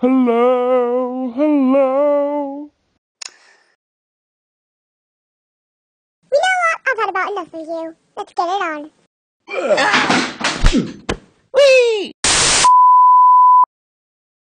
Hello, hello. You know what? I've had about enough of you. Let's get it on.